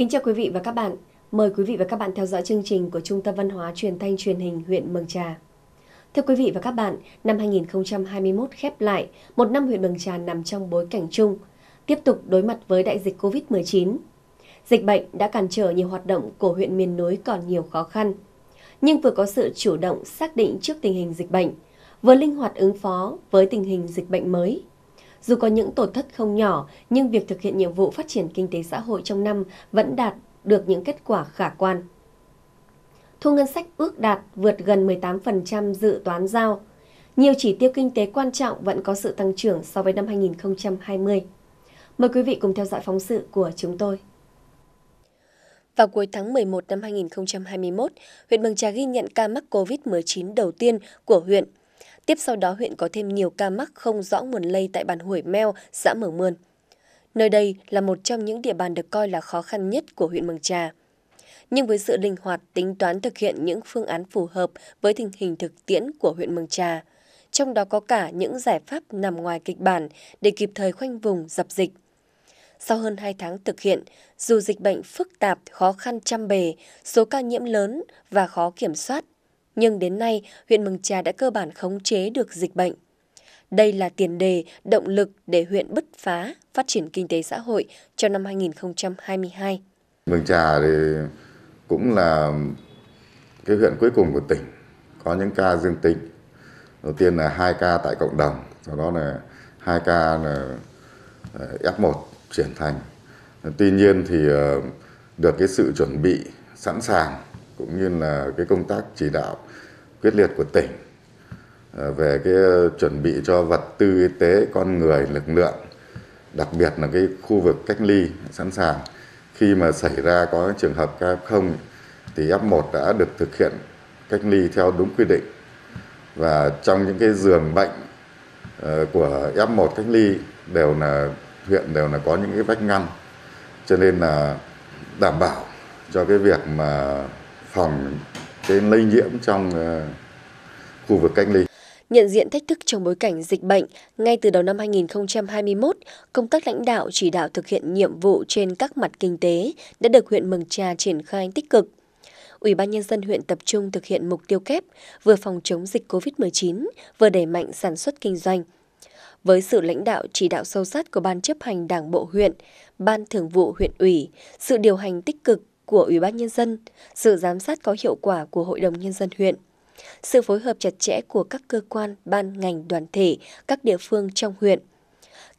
Kính chào quý vị và các bạn. Mời quý vị và các bạn theo dõi chương trình của Trung tâm Văn hóa Truyền thanh Truyền hình huyện Mường Trà. Thưa quý vị và các bạn, năm 2021 khép lại, một năm huyện Mường Trà nằm trong bối cảnh chung, tiếp tục đối mặt với đại dịch COVID-19. Dịch bệnh đã cản trở nhiều hoạt động của huyện miền núi còn nhiều khó khăn. Nhưng vừa có sự chủ động xác định trước tình hình dịch bệnh, vừa linh hoạt ứng phó với tình hình dịch bệnh mới, dù có những tổn thất không nhỏ, nhưng việc thực hiện nhiệm vụ phát triển kinh tế xã hội trong năm vẫn đạt được những kết quả khả quan. Thu ngân sách ước đạt vượt gần 18% dự toán giao. Nhiều chỉ tiêu kinh tế quan trọng vẫn có sự tăng trưởng so với năm 2020. Mời quý vị cùng theo dõi phóng sự của chúng tôi. Vào cuối tháng 11 năm 2021, huyện Mường Trà ghi nhận ca mắc COVID-19 đầu tiên của huyện Tiếp sau đó huyện có thêm nhiều ca mắc không rõ nguồn lây tại bản Hủy mèo, xã Mở Mươn. Nơi đây là một trong những địa bàn được coi là khó khăn nhất của huyện Mường Trà. Nhưng với sự linh hoạt tính toán thực hiện những phương án phù hợp với tình hình thực tiễn của huyện Mường Trà, trong đó có cả những giải pháp nằm ngoài kịch bản để kịp thời khoanh vùng dập dịch. Sau hơn 2 tháng thực hiện, dù dịch bệnh phức tạp, khó khăn trăm bề, số ca nhiễm lớn và khó kiểm soát nhưng đến nay huyện Mường Trà đã cơ bản khống chế được dịch bệnh. Đây là tiền đề, động lực để huyện bứt phá phát triển kinh tế xã hội cho năm 2022. Mường Trà thì cũng là cái huyện cuối cùng của tỉnh có những ca dương tính. Đầu tiên là hai ca tại cộng đồng, sau đó là hai ca là ờ, F1 chuyển thành. Tuy nhiên thì ờ, được cái sự chuẩn bị sẵn sàng cũng như là cái công tác chỉ đạo quyết liệt của tỉnh à, về cái ờ, chuẩn bị cho vật tư y tế, con người, lực lượng, đặc biệt là cái khu vực cách ly sẵn sàng. Khi mà xảy ra có trường hợp f 0 thì F1 đã được thực hiện cách ly theo đúng quy định. Và trong những cái giường bệnh ờ, của F1 cách ly đều là huyện đều là có những cái vách ngăn cho nên là đảm bảo cho cái việc mà phòng cái lây nhiễm trong ờ, khu vực cách ly. Nhận diện thách thức trong bối cảnh dịch bệnh, ngay từ đầu năm 2021, công tác lãnh đạo chỉ đạo thực hiện nhiệm vụ trên các mặt kinh tế đã được huyện Mường Trà triển khai tích cực. Ủy ban nhân dân huyện tập trung thực hiện mục tiêu kép vừa phòng chống dịch COVID-19, vừa đẩy mạnh sản xuất kinh doanh. Với sự lãnh đạo chỉ đạo sâu sát của Ban chấp hành Đảng bộ huyện, Ban thường vụ huyện ủy, sự điều hành tích cực của Ủy ban Nhân dân, sự giám sát có hiệu quả của Hội đồng Nhân dân huyện. Sự phối hợp chặt chẽ của các cơ quan, ban, ngành, đoàn thể, các địa phương trong huyện.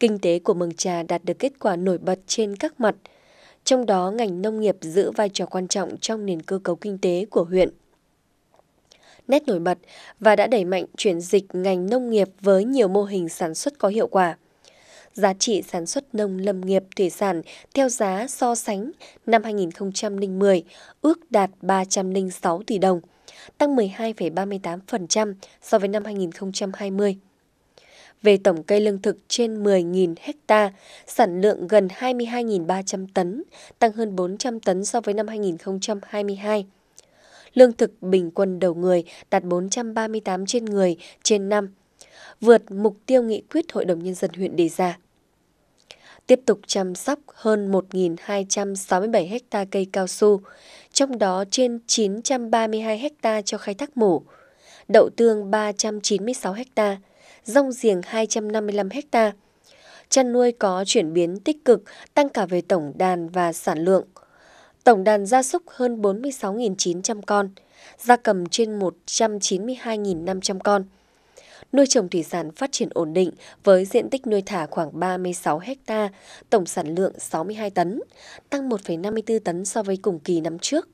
Kinh tế của Mường Trà đạt được kết quả nổi bật trên các mặt, trong đó ngành nông nghiệp giữ vai trò quan trọng trong nền cơ cấu kinh tế của huyện nét nổi bật và đã đẩy mạnh chuyển dịch ngành nông nghiệp với nhiều mô hình sản xuất có hiệu quả giá trị sản xuất nông lâm nghiệp thủy sản theo giá so sánh năm 2010 ước đạt 306 tỷ đồng, tăng 12,38% so với năm 2020. Về tổng cây lương thực trên 10.000 ha, sản lượng gần 22.300 tấn, tăng hơn 400 tấn so với năm 2022 lương thực bình quân đầu người đạt 438 trên người trên năm, vượt mục tiêu nghị quyết Hội đồng Nhân dân huyện đề ra. Tiếp tục chăm sóc hơn 1.267 ha cây cao su, trong đó trên 932 ha cho khai thác mổ, đậu tương 396 ha, rong giềng 255 ha. Chăn nuôi có chuyển biến tích cực, tăng cả về tổng đàn và sản lượng. Tổng đàn gia súc hơn 46.900 con, gia cầm trên 192.500 con nuôi trồng thủy sản phát triển ổn định với diện tích nuôi thả khoảng 36 ha, tổng sản lượng 62 tấn, tăng 1,54 tấn so với cùng kỳ năm trước.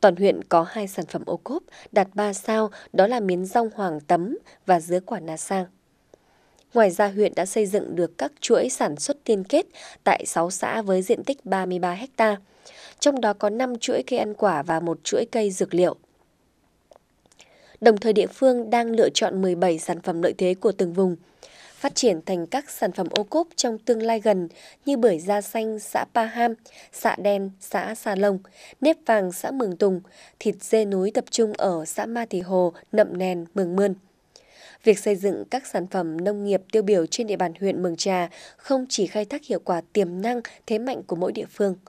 Toàn huyện có hai sản phẩm ô cốp đạt 3 sao, đó là miến rong hoàng tấm và dứa quả na sang. Ngoài ra, huyện đã xây dựng được các chuỗi sản xuất liên kết tại 6 xã với diện tích 33 ha, trong đó có 5 chuỗi cây ăn quả và một chuỗi cây dược liệu đồng thời địa phương đang lựa chọn 17 sản phẩm lợi thế của từng vùng, phát triển thành các sản phẩm ô cốp trong tương lai gần như bưởi da xanh xã Pa Ham, xã đen xã Sa Lông, nếp vàng xã Mường Tùng, thịt dê núi tập trung ở xã Ma Thị Hồ, Nậm Nèn, Mường Mươn. Việc xây dựng các sản phẩm nông nghiệp tiêu biểu trên địa bàn huyện Mường Trà không chỉ khai thác hiệu quả tiềm năng, thế mạnh của mỗi địa phương –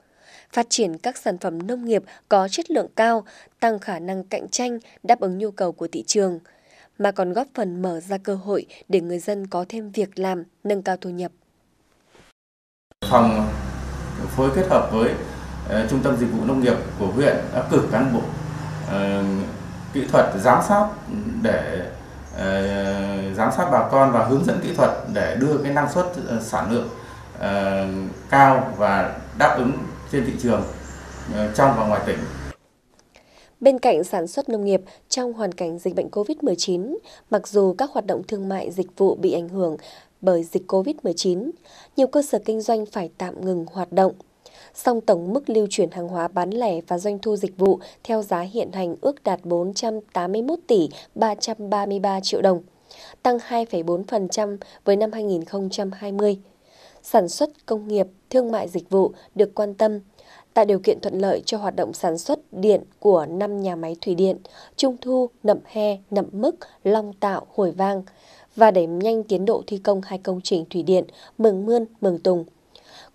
phát triển các sản phẩm nông nghiệp có chất lượng cao, tăng khả năng cạnh tranh, đáp ứng nhu cầu của thị trường, mà còn góp phần mở ra cơ hội để người dân có thêm việc làm, nâng cao thu nhập. Phòng phối kết hợp với ờ, Trung tâm Dịch vụ Nông nghiệp của huyện đã cử cán bộ ờ, kỹ thuật giám sát để ờ, giám sát bà con và hướng dẫn kỹ thuật để đưa cái năng suất sản lượng cao và đáp ứng trên thị trường ờ, trong và ngoài tỉnh. Bên cạnh sản xuất nông nghiệp, trong hoàn cảnh dịch bệnh COVID-19, mặc dù các hoạt động thương mại dịch vụ bị ảnh hưởng bởi dịch COVID-19, nhiều cơ sở kinh doanh phải tạm ngừng hoạt động. Song tổng mức lưu chuyển hàng hóa bán lẻ và doanh thu dịch vụ theo giá hiện hành ước đạt 481 tỷ 333 triệu đồng, tăng 2,4% với năm 2020 sản xuất công nghiệp, thương mại dịch vụ được quan tâm, tạo điều kiện thuận lợi cho hoạt động sản xuất điện của 5 nhà máy thủy điện Trung Thu, Nậm He, Nậm Mức, Long Tạo, Hồi Vang và đẩy nhanh tiến độ thi công hai công trình thủy điện Mường Mươn, Mường Tùng –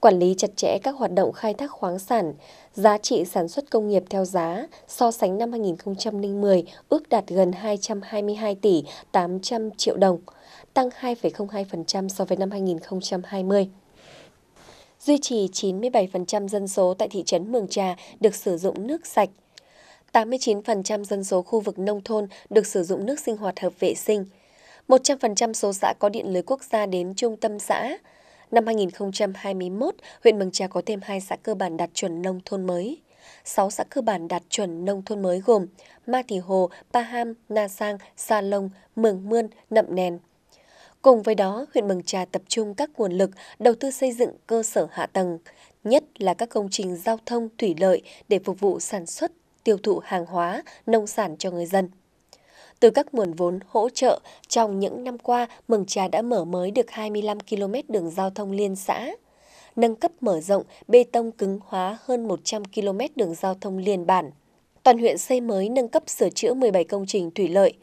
quản lý chặt chẽ các hoạt động khai thác khoáng sản, giá trị sản xuất công nghiệp theo giá so sánh năm 2010 ước đạt gần 222 tỷ 800 triệu đồng, tăng 2,02% so với năm 2020 duy trì 97% dân số tại thị trấn Mường Trà được sử dụng nước sạch. 89% dân số khu vực nông thôn được sử dụng nước sinh hoạt hợp vệ sinh. 100% số xã có điện lưới quốc gia đến trung tâm xã. Năm 2021, huyện Mường Trà có thêm hai xã cơ bản đạt chuẩn nông thôn mới. Sáu xã cơ bản đạt chuẩn nông thôn mới gồm Ma Thị Hồ, Pa Ham, Na Sang, Sa Lông, Mường Mươn, Nậm Nèn. Cùng với đó, huyện Mường Trà tập trung các nguồn lực đầu tư xây dựng cơ sở hạ tầng, nhất là các công trình giao thông thủy lợi để phục vụ sản xuất, tiêu thụ hàng hóa, nông sản cho người dân. Từ các nguồn vốn hỗ trợ, trong những năm qua, Mường Trà đã mở mới được 25 km đường giao thông liên xã, nâng cấp mở rộng, bê tông cứng hóa hơn 100 km đường giao thông liên bản. Toàn huyện xây mới nâng cấp sửa chữa 17 công trình thủy lợi,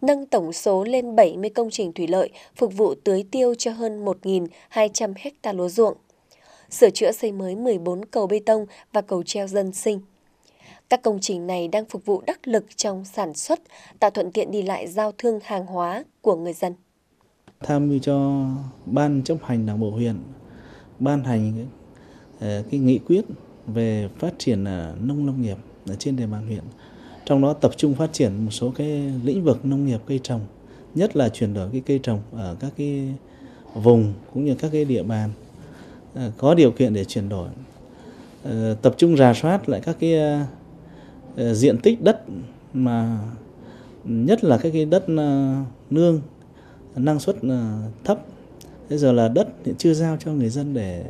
nâng tổng số lên 70 công trình thủy lợi phục vụ tưới tiêu cho hơn 1.200 ha lúa ruộng. Sửa chữa xây mới 14 cầu bê tông và cầu treo dân sinh. Các công trình này đang phục vụ đắc lực trong sản xuất, tạo thuận tiện đi lại giao thương hàng hóa của người dân. Tham mưu cho Ban chấp hành Đảng Bộ huyện ban hành ờ, cái nghị quyết về phát triển ờ, nông lâm nghiệp ở trên địa bàn huyện. Trong đó tập trung phát triển một số cái lĩnh vực nông nghiệp cây trồng, nhất là chuyển đổi cái cây trồng ở các cái vùng cũng như các cái địa bàn ờ, có điều kiện để chuyển đổi. Tập trung rà soát lại các cái Ờ, diện tích đất mà nhất là các cái đất ờ, nương năng suất ờ, thấp bây giờ là đất thì chưa giao cho người dân để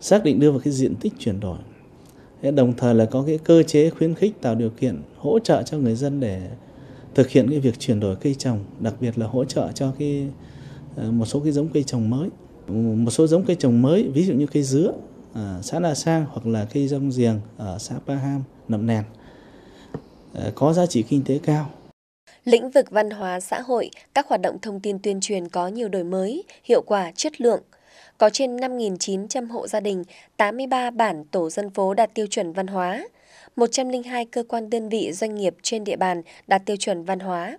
xác định đưa vào cái diện tích chuyển đổi đồng thời là có cái cơ chế khuyến khích tạo điều kiện hỗ trợ cho người dân để thực hiện cái việc chuyển đổi cây trồng đặc biệt là hỗ trợ cho cái một số cái giống cây trồng mới một số giống cây trồng mới ví dụ như cây dứa Ờ, xã Đà Sang hoặc là cây rong giềng ở xã Pa Ham, Nậm Nèn ờ, có giá trị kinh tế cao. Lĩnh vực văn hóa xã hội, các hoạt động thông tin tuyên truyền có nhiều đổi mới, hiệu quả, chất lượng. Có trên 5.900 hộ gia đình, 83 bản tổ dân phố đạt tiêu chuẩn văn hóa, 102 cơ quan đơn vị doanh nghiệp trên địa bàn đạt tiêu chuẩn văn hóa,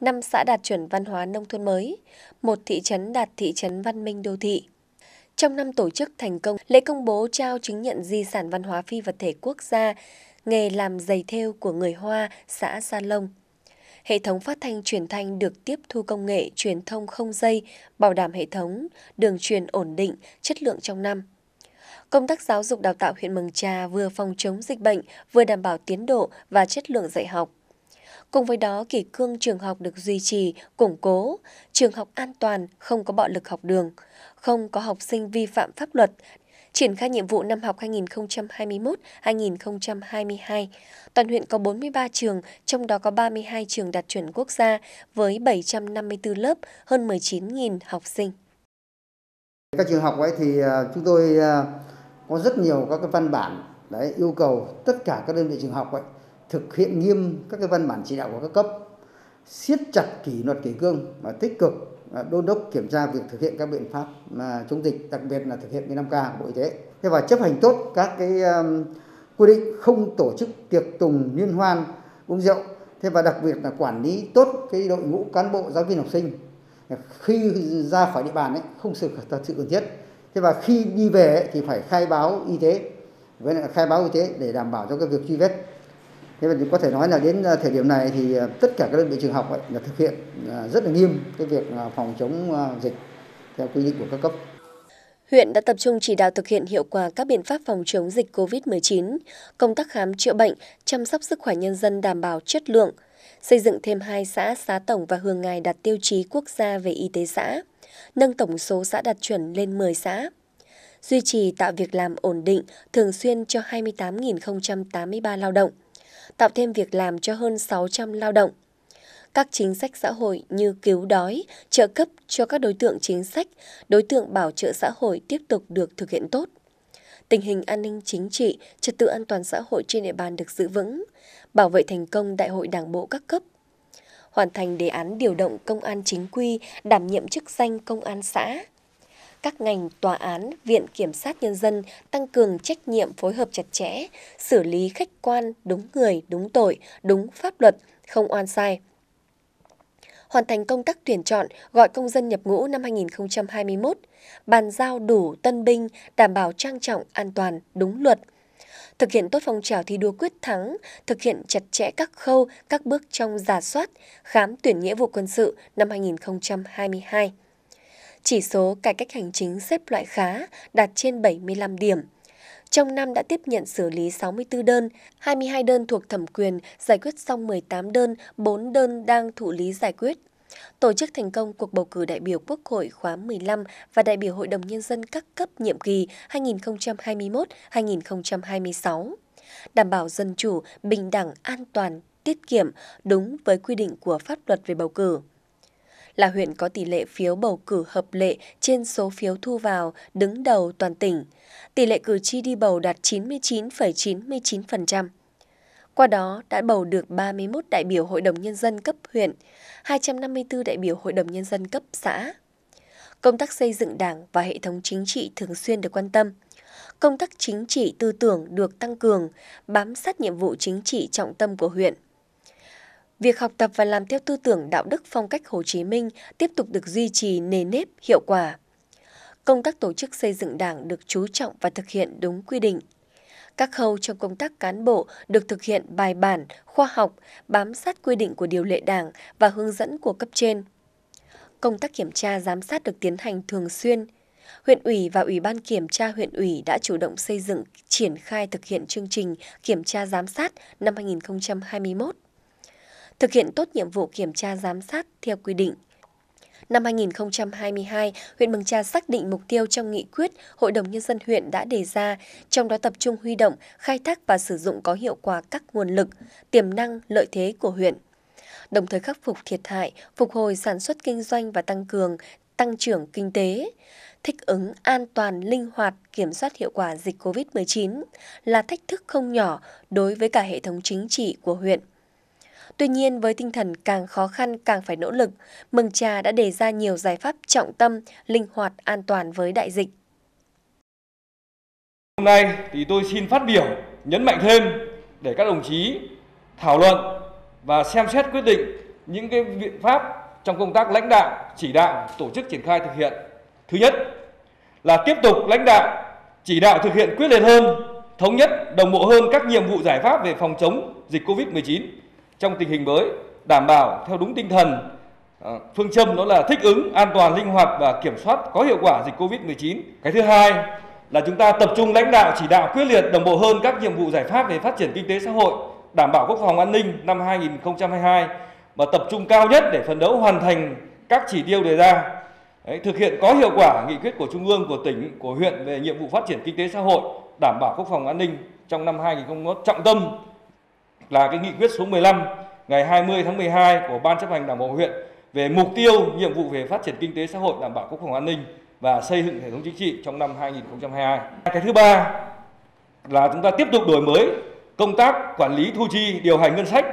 5 xã đạt chuẩn văn hóa nông thôn mới, một thị trấn đạt thị trấn văn minh đô thị. Trong năm tổ chức thành công, lễ công bố trao chứng nhận di sản văn hóa phi vật thể quốc gia, nghề làm giày thêu của người Hoa, xã Sa Lông. Hệ thống phát thanh truyền thanh được tiếp thu công nghệ truyền thông không dây, bảo đảm hệ thống, đường truyền ổn định, chất lượng trong năm. Công tác giáo dục đào tạo huyện Mường Trà vừa phòng chống dịch bệnh, vừa đảm bảo tiến độ và chất lượng dạy học. Cùng với đó, kỷ cương trường học được duy trì, củng cố, trường học an toàn, không có bạo lực học đường, không có học sinh vi phạm pháp luật, triển khai nhiệm vụ năm học 2021-2022. Toàn huyện có 43 trường, trong đó có 32 trường đạt chuẩn quốc gia với 754 lớp, hơn 19.000 học sinh. Các trường học ấy thì à, chúng tôi à, có rất nhiều các cái văn bản đấy yêu cầu tất cả các đơn vị trường học ấy thực hiện nghiêm các cái văn bản chỉ đạo của các cấp, siết chặt kỷ luật kỷ cương và tích cực à, đôn đốc kiểm tra việc thực hiện các biện pháp mà chống dịch, đặc biệt là thực hiện cái 5K của Bộ Y tế. Thế và chấp hành tốt các cái um, quy định không tổ chức tiệc tùng liên hoan uống rượu. Thế và đặc biệt là quản lý tốt cái đội ngũ cán bộ giáo viên học sinh khi ra khỏi địa bàn ấy không sự thật sự cần thiết. Thế và khi đi về ấy, thì phải khai báo y tế với lại khai báo y tế để đảm bảo cho cái việc truy vết thế và có thể nói là đến à, thời điểm này thì à, tất cả các đơn vị trường học ấy, là thực hiện à, rất là nghiêm cái việc phòng chống dịch theo quy định của các cấp huyện đã tập trung chỉ đạo thực hiện hiệu quả các biện pháp phòng chống dịch COVID-19, công tác khám chữa bệnh, chăm sóc sức khỏe nhân dân đảm bảo chất lượng, xây dựng thêm hai xã xã Tổng và Hương Ngài đạt tiêu chí quốc gia về y tế xã, nâng tổng số xã đạt chuẩn lên 10 xã, duy trì tạo việc làm ổn định thường xuyên cho 28.083 lao động, tạo thêm việc làm cho hơn 600 lao động. Các chính sách xã hội như cứu đói, trợ cấp cho các đối tượng chính sách, đối tượng bảo trợ xã hội tiếp tục được thực hiện tốt. Tình hình an ninh chính trị, trật tự an toàn xã hội trên địa bàn được giữ vững, bảo vệ thành công đại hội đảng bộ các cấp hoàn thành đề án điều động công an chính quy đảm nhiệm chức danh công an xã, các ngành, tòa án, viện kiểm sát nhân dân tăng cường trách nhiệm phối hợp chặt chẽ, xử lý khách quan, đúng người, đúng tội, đúng pháp luật, không oan sai hoàn thành công tác tuyển chọn gọi công dân nhập ngũ năm 2021, bàn giao đủ tân binh, đảm bảo trang trọng, an toàn, đúng luật. Thực hiện tốt phong trào thi đua quyết thắng, thực hiện chặt chẽ các khâu, các bước trong giả soát, khám tuyển nghĩa vụ quân sự năm 2022 chỉ số cải cách hành chính xếp loại khá, đạt trên 75 điểm. Trong năm đã tiếp nhận xử lý 64 đơn, 22 đơn thuộc thẩm quyền, giải quyết xong 18 đơn, 4 đơn đang thụ lý giải quyết. Tổ chức thành công cuộc bầu cử đại biểu Quốc hội khóa 15 và đại biểu Hội đồng Nhân dân các cấp nhiệm kỳ 2021-2026. Đảm bảo dân chủ, bình đẳng, an toàn, tiết kiệm, đúng với quy định của pháp luật về bầu cử là huyện có tỷ lệ phiếu bầu cử hợp lệ trên số phiếu thu vào đứng đầu toàn tỉnh. Tỷ lệ cử tri đi bầu đạt 99,99%. Qua đó đã bầu được 31 đại biểu Hội đồng Nhân dân cấp huyện, 254 đại biểu Hội đồng Nhân dân cấp xã. Công tác xây dựng đảng và hệ thống chính trị thường xuyên được quan tâm. Công tác chính trị tư tưởng được tăng cường, bám sát nhiệm vụ chính trị trọng tâm của huyện. Việc học tập và làm theo tư tưởng đạo đức phong cách Hồ Chí Minh tiếp tục được duy trì nề nếp, hiệu quả. Công tác tổ chức xây dựng đảng được chú trọng và thực hiện đúng quy định. Các khâu trong công tác cán bộ được thực hiện bài bản, khoa học, bám sát quy định của điều lệ đảng và hướng dẫn của cấp trên. Công tác kiểm tra giám sát được tiến hành thường xuyên, huyện ủy và ủy ban kiểm tra huyện ủy đã chủ động xây dựng triển khai thực hiện chương trình kiểm tra giám sát năm 2021 thực hiện tốt nhiệm vụ kiểm tra giám sát theo quy định. Năm 2022, huyện Mường Trà xác định mục tiêu trong nghị quyết Hội đồng Nhân dân huyện đã đề ra, trong đó tập trung huy động, khai thác và sử dụng có hiệu quả các nguồn lực, tiềm năng, lợi thế của huyện. Đồng thời khắc phục thiệt hại, phục hồi sản xuất kinh doanh và tăng cường, tăng trưởng kinh tế, thích ứng an toàn, linh hoạt, kiểm soát hiệu quả dịch COVID-19 là thách thức không nhỏ đối với cả hệ thống chính trị của huyện. Tuy nhiên với tinh thần càng khó khăn càng phải nỗ lực, Mừng Trà đã đề ra nhiều giải pháp trọng tâm, linh hoạt, an toàn với đại dịch. Hôm nay thì tôi xin phát biểu nhấn mạnh thêm để các đồng chí thảo luận và xem xét quyết định những cái biện pháp trong công tác lãnh đạo, chỉ đạo, tổ chức triển khai thực hiện. Thứ nhất là tiếp tục lãnh đạo, chỉ đạo thực hiện quyết liệt hơn, thống nhất, đồng bộ hơn các nhiệm vụ giải pháp về phòng chống dịch Covid-19 trong tình hình mới đảm bảo theo đúng tinh thần ờ, phương châm đó là thích ứng an toàn linh hoạt và kiểm soát có hiệu quả dịch covid 19 cái thứ hai là chúng ta tập trung lãnh đạo chỉ đạo quyết liệt đồng bộ hơn các nhiệm vụ giải pháp về phát triển kinh tế xã hội đảm bảo quốc phòng an ninh năm 2022 và tập trung cao nhất để phấn đấu hoàn thành các chỉ tiêu đề ra Đấy, thực hiện có hiệu quả nghị quyết của trung ương của tỉnh của huyện về nhiệm vụ phát triển kinh tế xã hội đảm bảo quốc phòng an ninh trong năm 2021 trọng tâm là cái nghị quyết số 15 ngày 20 tháng 12 của Ban chấp hành Đảng bộ huyện về mục tiêu, nhiệm vụ về phát triển kinh tế xã hội, đảm bảo quốc phòng an ninh và xây dựng hệ thống chính trị trong năm 2022. Cái thứ ba là chúng ta tiếp tục đổi mới công tác quản lý thu chi, điều hành ngân sách,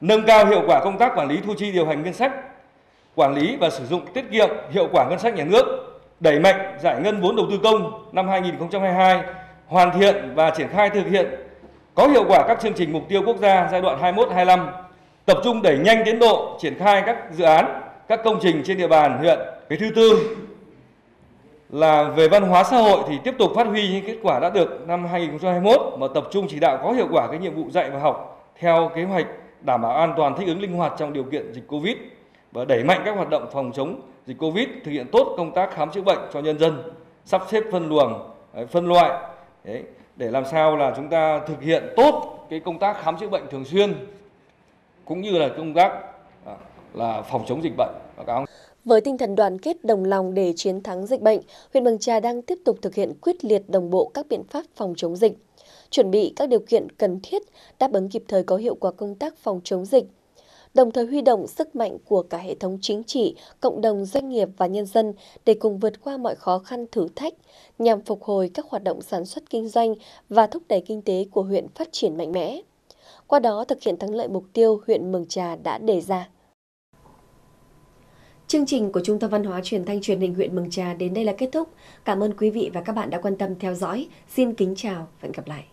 nâng cao hiệu quả công tác quản lý thu chi, điều hành ngân sách, quản lý và sử dụng tiết kiệm hiệu quả ngân sách nhà nước, đẩy mạnh giải ngân vốn đầu tư công năm 2022, hoàn thiện và triển khai thực hiện có hiệu quả các chương trình mục tiêu quốc gia giai đoạn 21-25, tập trung đẩy nhanh tiến độ triển khai các dự án, các công trình trên địa bàn huyện. Cái thứ tư là về văn hóa xã hội thì tiếp tục phát huy những kết quả đã được năm 2021 mà tập trung chỉ đạo có hiệu quả cái nhiệm vụ dạy và học theo kế hoạch đảm bảo an toàn thích ứng linh hoạt trong điều kiện dịch Covid và đẩy mạnh các hoạt động phòng chống dịch Covid, thực hiện tốt công tác khám chữa bệnh cho nhân dân, sắp xếp phân luồng, phân loại để làm sao là chúng ta thực hiện tốt cái công tác khám chữa bệnh thường xuyên cũng như là công tác à, là phòng chống dịch bệnh. Với tinh thần đoàn kết đồng lòng để chiến thắng dịch bệnh, huyện Mường Trà đang tiếp tục thực hiện quyết liệt đồng bộ các biện pháp phòng chống dịch, chuẩn bị các điều kiện cần thiết đáp ứng kịp thời có hiệu quả công tác phòng chống dịch, đồng thời huy động sức mạnh của cả hệ thống chính trị, cộng đồng doanh nghiệp và nhân dân để cùng vượt qua mọi khó khăn thử thách, nhằm phục hồi các hoạt động sản xuất kinh doanh và thúc đẩy kinh tế của huyện phát triển mạnh mẽ. Qua đó thực hiện thắng lợi mục tiêu huyện Mường Trà đã đề ra. Chương trình của Trung tâm Văn hóa Truyền thanh Truyền hình huyện Mường Trà đến đây là kết thúc. Cảm ơn quý vị và các bạn đã quan tâm theo dõi. Xin kính chào và hẹn gặp lại.